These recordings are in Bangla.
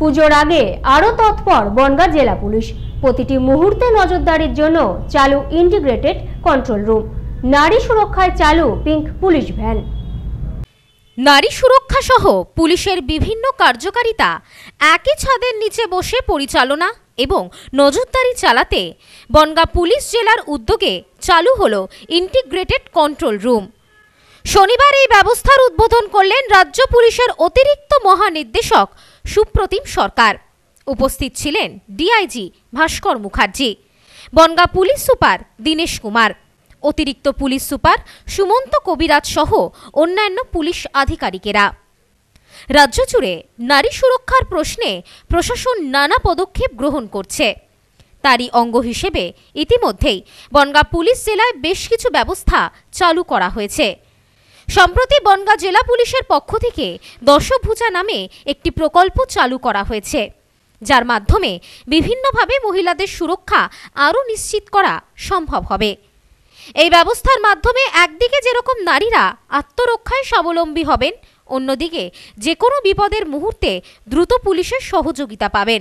পুজোর আগে আরও তৎপর বনগাঁ জেলা পুলিশ প্রতিটি মুহূর্তে নজরদারির জন্য চালু ইন্টিগ্রেটেড কন্ট্রোল রুম নারী সুরক্ষায় চালু পিঙ্ক পুলিশ ভ্যান নারী সুরক্ষা সহ পুলিশের বিভিন্ন কার্যকারিতা একই ছাদের নিচে বসে পরিচালনা এবং নজরদারি চালাতে বনগাঁ পুলিশ জেলার উদ্যোগে চালু হল ইন্টিগ্রেটেড কন্ট্রোল রুম শনিবার এই ব্যবস্থার উদ্বোধন করলেন রাজ্য পুলিশের অতিরিক্ত মহানির্দেশক সুপ্রতিম সরকার উপস্থিত ছিলেন DIG Bhaskar Mukherjee Bangaon police super Dinesh Kumar অতিরিক্ত পুলিশ সুপার সুমন্ত কবিরাজ সহ অন্যান্য পুলিশ আধিকারিকেরা রাজ্য জুড়ে নারী সুরক্ষার প্রশ্নে প্রশাসন নানা পদক্ষেপ গ্রহণ করছে তারই অঙ্গ হিসেবে ইতিমধ্যেই বনগা পুলিশ জেলায় বেশ কিছু ব্যবস্থা চালু করা হয়েছে সম্প্রতি বনগাঁ জেলা পুলিশের পক্ষ থেকে দশভূজা নামে একটি প্রকল্প চালু করা হয়েছে যার মাধ্যমে বিভিন্নভাবে মহিলাদের সুরক্ষা আরও নিশ্চিত করা সম্ভব হবে এই ব্যবস্থার মাধ্যমে একদিকে যেরকম নারীরা আত্মরক্ষায় স্বাবলম্বী হবেন অন্যদিকে যে কোনো বিপদের মুহূর্তে দ্রুত পুলিশের সহযোগিতা পাবেন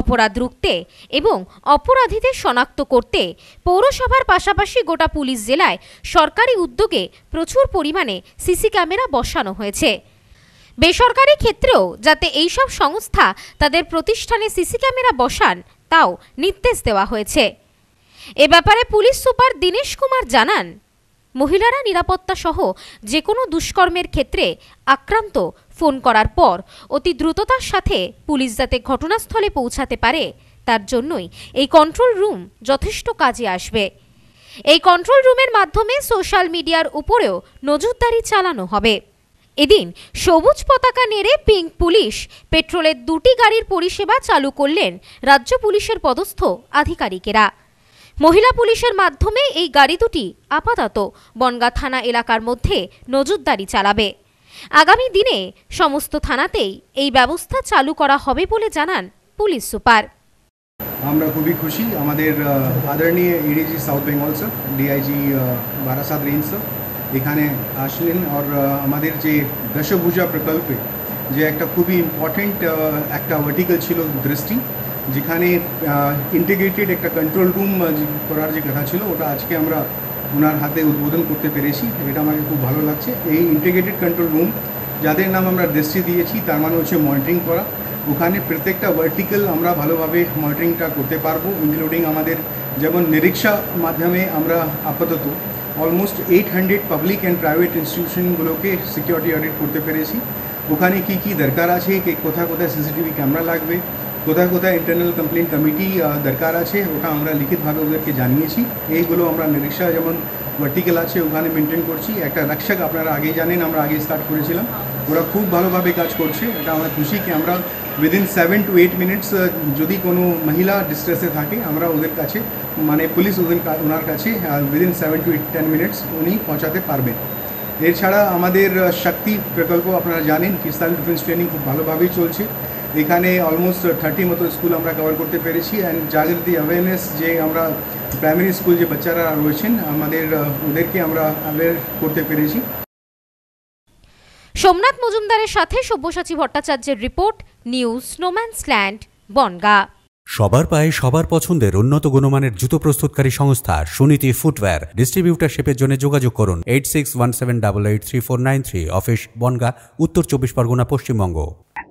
অপরাধ রুখতে এবং অপরাধীদের শনাক্ত করতে পৌরসভার পাশাপাশি গোটা পুলিশ জেলায় সরকারি উদ্যোগে প্রচুর পরিমাণে সিসি ক্যামেরা বসানো হয়েছে বেসরকারি ক্ষেত্রেও যাতে এইসব সংস্থা তাদের প্রতিষ্ঠানে সিসি ক্যামেরা বসান তাও নির্দেশ দেওয়া হয়েছে এ ব্যাপারে পুলিশ সুপার দীনেশ কুমার জানান মহিলারা নিরাপত্তা সহ যে কোনো দুষ্কর্মের ক্ষেত্রে আক্রান্ত ফোন করার পর অতি দ্রুততার সাথে পুলিশ যাতে ঘটনাস্থলে পৌঁছাতে পারে তার জন্যই এই কন্ট্রোল রুম যথেষ্ট কাজে আসবে এই কন্ট্রোল রুমের মাধ্যমে সোশ্যাল মিডিয়ার উপরেও নজরদারি চালানো হবে এদিন সবুজ পতাকা নেড়ে পিঙ্ক পুলিশ পেট্রোলের দুটি গাড়ির পরিষেবা চালু করলেন রাজ্য পুলিশের পদস্থ আধিকারিকেরা মহিলা পুলিশের মাধ্যমে এই গাড়ি দুটি আপাতত বনগা থানা এলাকার মধ্যে নজরদারি চালাবে আগামী দিনে সমস্ত থানাতেই এই ব্যবস্থা চালু করা হবে বলে জানান পুলিশ সুপার আমরা খুবই খুশি আমাদের আদরণীয় ADG south Bengal sir DIG Barasat range sir এখানে আসলেন আর আমাদের যে দশভূজা প্রকল্পে যে একটা খুবই ইম্পর্টেন্ট একটা ভার্টিক্যাল ছিল দৃষ্টি যেখানে ইন্টিগ্রেটেড একটা কন্ট্রোল রুম করার যে কথা ছিল ওটা আজকে আমরা ওনার হাতে উদ্বোধন করতে পেরেছি এটা আমাকে খুব ভালো লাগছে এই ইন্টিগ্রেটেড কন্ট্রোল রুম যাদের নাম আমরা দৃষ্টি দিয়েছি তার মানে হচ্ছে মনিটরিং করা ওখানে প্রত্যেকটা ভার্টিক্যাল আমরা ভালোভাবে মনিটরিংটা করতে পারবো ইনক্লুডিং আমাদের যেমন নিরীক্ষা মাধ্যমে আমরা আপাতত almost eight hundred public and private ইনস্টিটিউশনগুলোকে সিকিউরিটি অডিট করতে পেরেছি ওখানে কি কি দরকার আছে কে কোথায় কোথায় সিসিটিভি ক্যামেরা লাগবে কোথাও কোথাও ইন্টারনাল কমপ্লেইন কমিটি দরকার আছে ওটা আমরা লিখিতভাবে আপনাদের জানিয়েছি এইগুলো আমরা নিরীক্ষা যেমন ভার্টিক্যাল আছে ওখানে মেইনটেইন করছি একটা রক্ষক আপনারা আগেই জানেন আমরা আগেই স্টার্ট করেছিলাম ওরা খুব ভালোভাবে কাজ করছে এটা আমার খুশি যে আমরা উইদিন 7 টু 8 মিনিটস যদি কোনো মহিলা ডিসট্রেসে থাকে আমরা ওদের কাছে মানে পুলিশ ওদের কাছে আর উইদিন 7 টু 8 10 মিনিটস ওনি পৌঁছাতে পারবে এরছাড়া আমাদের শক্তি প্রকল্প আপনারা জানেন যে সারি ডিফারেন্স ট্রেনিং খুব ভালোভাবে চলছে এখানে অলমোস্ট থার্টি মতো স্কুল আমরা কভার করতে পেরেছি অ্যান্ড জাগৃতি অ্যাওয়ারনেস যে আমরা প্রাইমারি স্কুল যে বাচ্চারা রয়েছেন আমাদের ওদেরকে আমরা অ্যাওয়ার করতে পেরেছি সোমনাথ মজুমদারের সাথে সব্যসাচী ভট্টাচার্যের report news snowman's land Bangaon সবার পায়ে সবার পছন্দের উন্নত গুণমানের জুতো প্রস্তুতকারী সংস্থা সুনীতি ফুটওয়্যার ডিস্ট্রিবিউটারশিপের জন্য যোগাযোগ করুন eight six one seven double eight three four nine three office Bangaon Uttar Chabbish Pargana Paschimbanga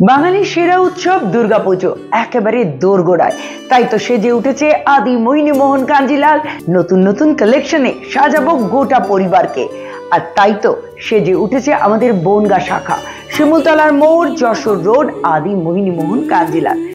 বাঙালির সেরা উৎসব দুর্গাপুজো একেবারে দোরগোড়ায় তাই তো সেজে উঠেছে আদি মৈনী মোহন কাঞ্জিলাল নতুন নতুন কালেকশনে সাজাবো গোটা পরিবারকে আর তাই তো সেজে উঠেছে আমাদের বনগা শাখা শিমুলতলার মোড় যশোর রোড আদি মোহন কাঞ্জিলাল